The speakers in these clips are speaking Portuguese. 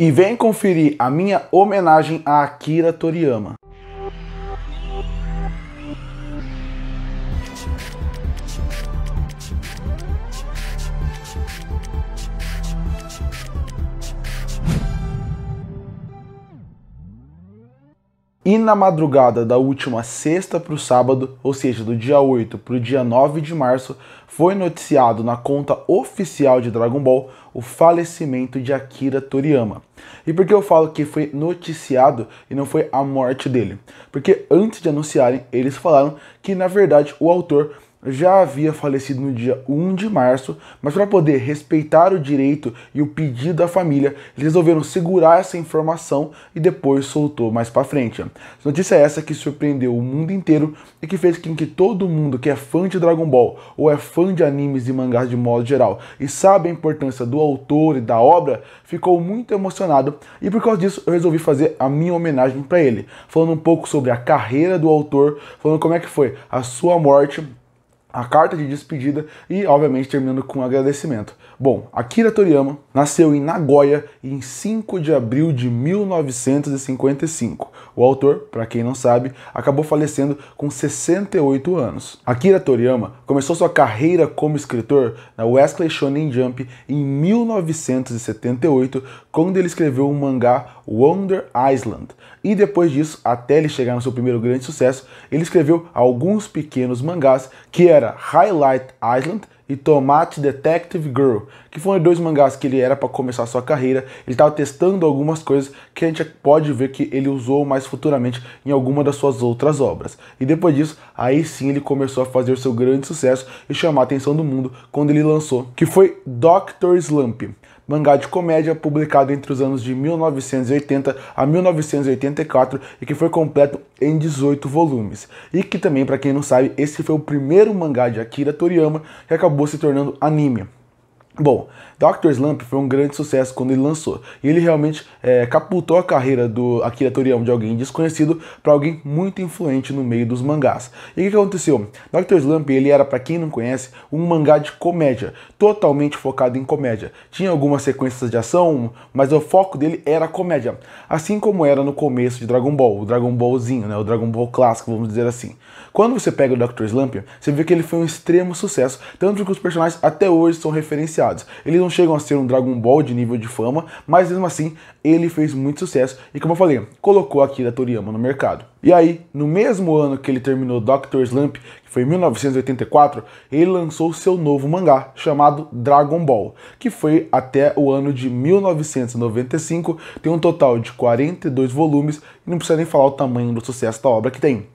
e vem conferir a minha homenagem a Akira Toriyama. E na madrugada da última sexta para o sábado, ou seja, do dia 8 para o dia 9 de março, foi noticiado na conta oficial de Dragon Ball o falecimento de Akira Toriyama. E por que eu falo que foi noticiado e não foi a morte dele? Porque antes de anunciarem, eles falaram que na verdade o autor já havia falecido no dia 1 de março, mas para poder respeitar o direito e o pedido da família, eles resolveram segurar essa informação e depois soltou mais para frente. Notícia é essa que surpreendeu o mundo inteiro e que fez com que todo mundo que é fã de Dragon Ball ou é fã de animes e mangás de modo geral e sabe a importância do autor e da obra, ficou muito emocionado e por causa disso eu resolvi fazer a minha homenagem para ele, falando um pouco sobre a carreira do autor, falando como é que foi a sua morte a carta de despedida e, obviamente, terminando com um agradecimento. Bom, Akira Toriyama nasceu em Nagoya em 5 de abril de 1955. O autor, para quem não sabe, acabou falecendo com 68 anos. Akira Toriyama começou sua carreira como escritor na Wesley Shonen Jump em 1978, quando ele escreveu o mangá Wonder Island. E depois disso, até ele chegar no seu primeiro grande sucesso, ele escreveu alguns pequenos mangás que eram era Highlight Island e Tomate Detective Girl, que foram dois mangás que ele era para começar sua carreira. Ele estava testando algumas coisas que a gente pode ver que ele usou mais futuramente em alguma das suas outras obras. E depois disso, aí sim ele começou a fazer seu grande sucesso e chamar a atenção do mundo quando ele lançou, que foi Doctor Slump mangá de comédia publicado entre os anos de 1980 a 1984 e que foi completo em 18 volumes. E que também, para quem não sabe, esse foi o primeiro mangá de Akira Toriyama que acabou se tornando anime. Bom, Dr. Slump foi um grande sucesso quando ele lançou, e ele realmente é, a carreira do Akira Toriyama de alguém desconhecido para alguém muito influente no meio dos mangás. E o que, aconteceu? Dr. Slump, ele era, para quem não conhece, um mangá de comédia, totalmente focado em comédia. Tinha algumas sequências de ação, mas o foco dele era comédia, assim como era no começo de Dragon Ball, o Dragon Ballzinho, né, o Dragon Ball clássico, vamos dizer assim. Quando você pega o Dr. Slump, você vê que ele foi um extremo sucesso, tanto que os personagens até hoje são referenciados limitados. Eles não chegam a ser um Dragon Ball de nível de fama, mas mesmo assim ele fez muito sucesso e, como eu falei, colocou Akira Toriyama no mercado. E aí, no mesmo ano que ele terminou Doctor Slump, que foi em 1984, ele lançou seu novo mangá, chamado Dragon Ball, que foi até o ano de 1995, tem um total de 42 volumes, e não precisa nem falar o tamanho do sucesso da obra que tem,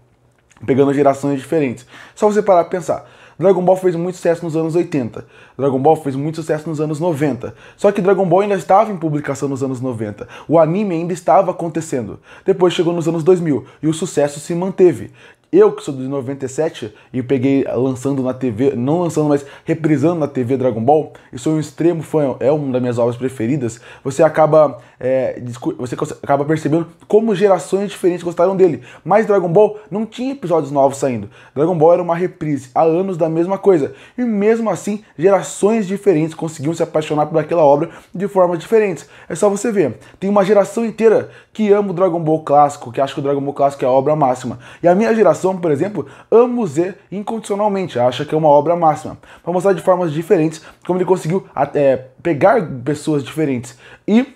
pegando gerações diferentes. Só você parar e pensar. Dragon Ball fez muito sucesso nos anos 80, Dragon Ball fez muito sucesso nos anos 90. Só que Dragon Ball ainda estava em publicação nos anos 90, o anime ainda estava acontecendo. Depois chegou nos anos 2000 e o sucesso se manteve. Eu que sou de 97 e peguei lançando na TV, não lançando, mas reprisando na TV Dragon Ball, e sou um extremo fã, é uma das minhas obras preferidas, você acaba, é, você acaba percebendo como gerações diferentes gostaram dele. Mas Dragon Ball não tinha episódios novos saindo. Dragon Ball era uma reprise há anos da mesma coisa. E mesmo assim, gerações diferentes conseguiam se apaixonar por aquela obra de formas diferentes. É só você ver. Tem uma geração inteira que ama o Dragon Ball clássico, que acha que o Dragon Ball clássico é a obra máxima. E a minha geração por exemplo, ama o Z incondicionalmente, acha que é uma obra máxima. Para mostrar de formas diferentes como ele conseguiu até é, pegar pessoas diferentes. E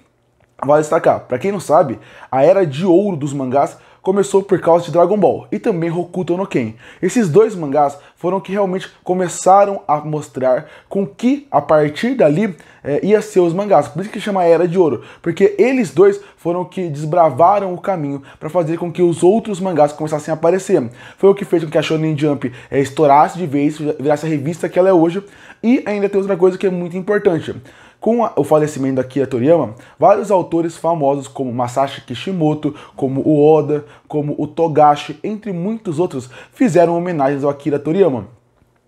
vale destacar, para quem não sabe, a era de ouro dos mangás começou por causa de Dragon Ball e também Hokuto no Ken. Esses dois mangás foram que realmente começaram a mostrar com que a partir dali é, ia ser os mangás. Por isso que chama Era de Ouro, porque eles dois foram que desbravaram o caminho para fazer com que os outros mangás começassem a aparecer. Foi o que fez com que a Shonen Jump é, estourasse de vez, virasse a revista que ela é hoje. E ainda tem outra coisa que é muito importante. Com o falecimento da Akira Toriyama, vários autores famosos como Masashi Kishimoto, como o Oda, como o Togashi, entre muitos outros, fizeram homenagens ao Akira Toriyama.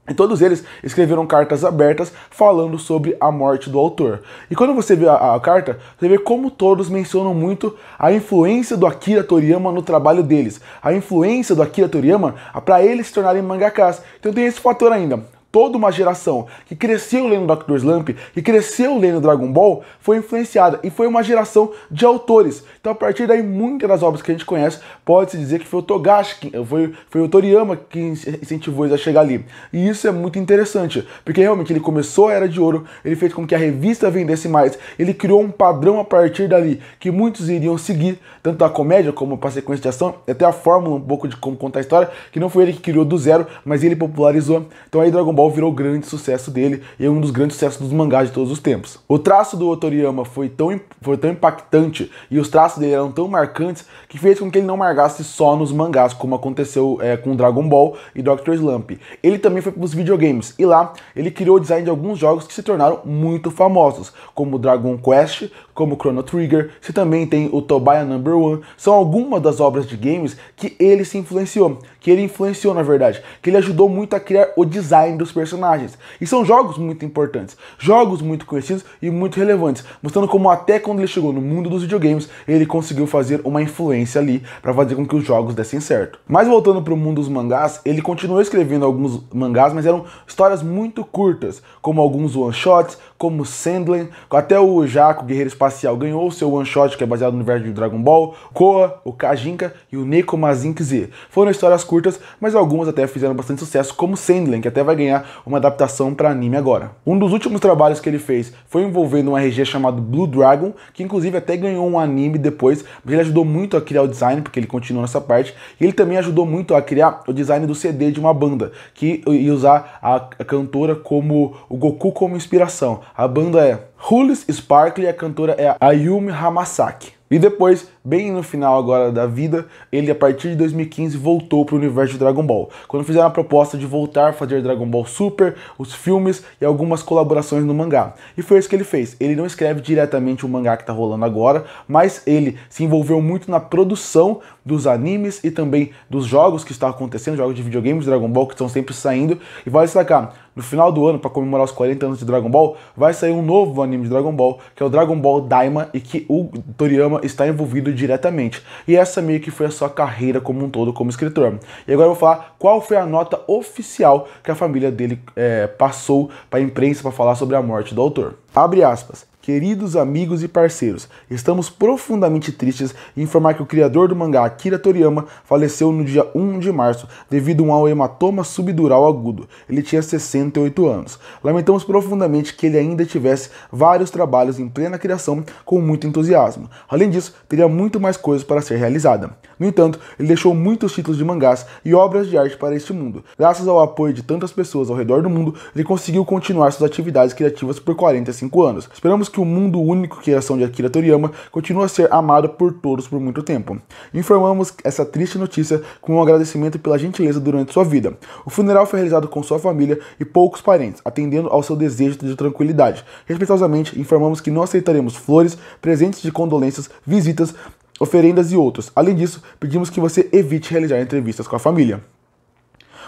E todos eles escreveram cartas abertas falando sobre a morte do autor. E quando você vê a, a, carta, você vê como todos mencionam muito a influência do Akira Toriyama no trabalho deles, a influência do Akira Toriyama para eles se tornarem mangakas. Então tem esse fator ainda toda uma geração que cresceu lendo Dr. Slump, que cresceu lendo Dragon Ball, foi influenciada e foi uma geração de autores. Então a partir daí muitas das obras que a gente conhece pode-se dizer que foi o Togashi, foi, foi o Toriyama que incentivou eles a chegar ali. E isso é muito interessante, porque realmente ele começou a Era de Ouro, ele fez com que a revista vendesse mais, ele criou um padrão a partir dali que muitos iriam seguir, tanto da comédia como para sequência de ação, até a fórmula um pouco de como contar a história, que não foi ele que criou do zero, mas ele popularizou. Então aí Dragon Ball Ball virou grande sucesso dele e é um dos grandes sucessos dos mangás de todos os tempos. O traço do Otoriyama foi tão, foi tão impactante e os traços dele eram tão marcantes que fez com que ele não marcasse só nos mangás, como aconteceu é, com Dragon Ball e Dr. Slump. Ele também foi para os videogames e lá ele criou o design de alguns jogos que se tornaram muito famosos, como Dragon Quest, como Chrono Trigger, se também tem o Tobaya Number One, são algumas das obras de games que ele se influenciou, que ele influenciou na verdade, que ele ajudou muito a criar o design dos dos personagens. E são jogos muito importantes, jogos muito conhecidos e muito relevantes, mostrando como até quando ele chegou no mundo dos videogames, ele conseguiu fazer uma influência ali para fazer com que os jogos dessem certo. Mas voltando para o mundo dos mangás, ele continuou escrevendo alguns mangás, mas eram histórias muito curtas, como alguns one-shots, como Sandlin, até o Jaco Guerreiro Espacial ganhou seu one-shot que é baseado no universo de Dragon Ball, Koa, o Kajinka e o Nekomazin Mazinki Z. Foram histórias curtas, mas algumas até fizeram bastante sucesso, como Sandlin que até vai ganhar uma adaptação para anime agora. Um dos últimos trabalhos que ele fez foi envolvendo um RG chamado Blue Dragon, que inclusive até ganhou um anime depois, mas ele ajudou muito a criar o design, porque ele continuou nessa parte, e ele também ajudou muito a criar o design do CD de uma banda, que ia usar a cantora como o Goku como inspiração. A banda é Hulis Sparkle e a cantora é Ayumi Hamasaki. E depois, bem no final agora da vida, ele a partir de 2015 voltou para o universo de Dragon Ball. Quando fizeram a proposta de voltar a fazer Dragon Ball Super, os filmes e algumas colaborações no mangá. E foi isso que ele fez. Ele não escreve diretamente o mangá que está rolando agora, mas ele se envolveu muito na produção dos animes e também dos jogos que estão acontecendo, jogos de videogames Dragon Ball que estão sempre saindo. E vale destacar, no final do ano, para comemorar os 40 anos de Dragon Ball, vai sair um novo anime de Dragon Ball, que é o Dragon Ball Daima, e que o Toriyama está envolvido diretamente. E essa meio que foi a sua carreira como um todo como escritor. E agora eu vou falar qual foi a nota oficial que a família dele é, passou para a imprensa para falar sobre a morte do autor. Abre aspas. Queridos amigos e parceiros, estamos profundamente tristes em informar que o criador do mangá Akira Toriyama faleceu no dia 1 de março devido a um hematoma subdural agudo. Ele tinha 68 anos. Lamentamos profundamente que ele ainda tivesse vários trabalhos em plena criação com muito entusiasmo. Além disso, teria muito mais coisas para ser realizada. No entanto, ele deixou muitos títulos de mangás e obras de arte para este mundo. Graças ao apoio de tantas pessoas ao redor do mundo, ele conseguiu continuar suas atividades criativas por 45 anos. Esperamos que o mundo único criação de Akira Toriyama continua a ser amado por todos por muito tempo. Informamos essa triste notícia com um agradecimento pela gentileza durante sua vida. O funeral foi realizado com sua família e poucos parentes, atendendo ao seu desejo de tranquilidade. Respeitosamente, informamos que não aceitaremos flores, presentes de condolências, visitas, oferendas e outros. Além disso, pedimos que você evite realizar entrevistas com a família.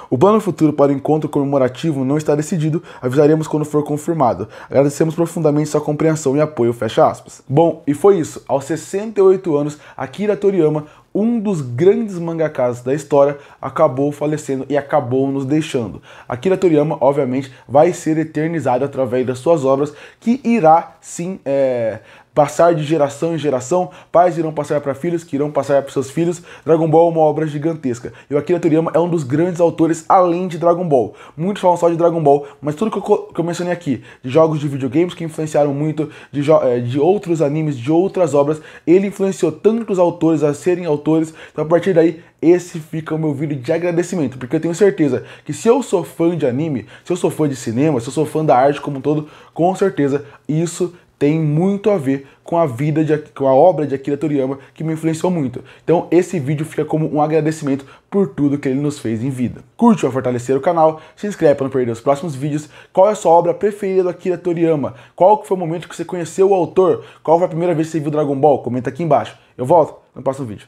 O plano futuro para o encontro comemorativo não está decidido, avisaremos quando for confirmado. Agradecemos profundamente sua compreensão e apoio, fecha aspas. Bom, e foi isso. Aos 68 anos, Akira Toriyama, um dos grandes mangakas da história, acabou falecendo e acabou nos deixando. Akira Toriyama, obviamente, vai ser eternizado através das suas obras, que irá sim é, passar de geração em geração, pais irão passar para filhos, que irão passar para seus filhos. Dragon Ball é uma obra gigantesca. E o Akira Toriyama é um dos grandes autores além de Dragon Ball. Muitos falam só de Dragon Ball, mas tudo que eu, que eu mencionei aqui, de jogos de videogames que influenciaram muito, de, eh, de outros animes, de outras obras, ele influenciou tantos autores a serem autores. Então a partir daí, esse fica o meu vídeo de agradecimento, porque eu tenho certeza que se eu sou fã de anime, se eu sou fã de cinema, se eu sou fã da arte como um todo, com certeza isso tem muito a ver com a vida de com a obra de Akira Toriyama que me influenciou muito. Então esse vídeo fica como um agradecimento por tudo que ele nos fez em vida. Curte para fortalecer o canal, se inscreve para não perder os próximos vídeos. Qual é a sua obra preferida do Akira Toriyama? Qual foi o momento que você conheceu o autor? Qual foi a primeira vez que você viu Dragon Ball? Comenta aqui embaixo. Eu volto no próximo vídeo.